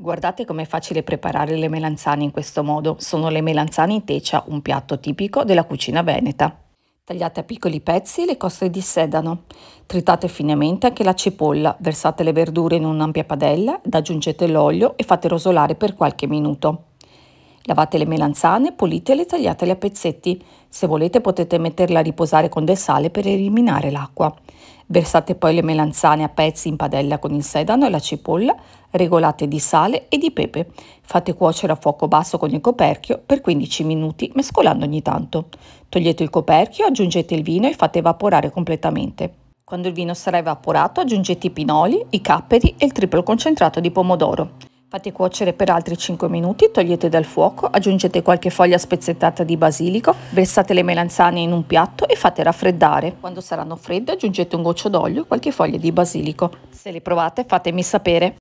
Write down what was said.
Guardate com'è facile preparare le melanzane in questo modo. Sono le melanzane in tecia, un piatto tipico della cucina veneta. Tagliate a piccoli pezzi le coste di sedano. Tritate finemente anche la cipolla, versate le verdure in un'ampia padella, ed aggiungete l'olio e fate rosolare per qualche minuto. Lavate le melanzane, pulitele e tagliatele a pezzetti. Se volete potete metterla a riposare con del sale per eliminare l'acqua. Versate poi le melanzane a pezzi in padella con il sedano e la cipolla, regolate di sale e di pepe. Fate cuocere a fuoco basso con il coperchio per 15 minuti mescolando ogni tanto. Togliete il coperchio, aggiungete il vino e fate evaporare completamente. Quando il vino sarà evaporato aggiungete i pinoli, i capperi e il triplo concentrato di pomodoro. Fate cuocere per altri 5 minuti, togliete dal fuoco, aggiungete qualche foglia spezzettata di basilico, versate le melanzane in un piatto e fate raffreddare. Quando saranno fredde aggiungete un goccio d'olio e qualche foglia di basilico. Se le provate fatemi sapere.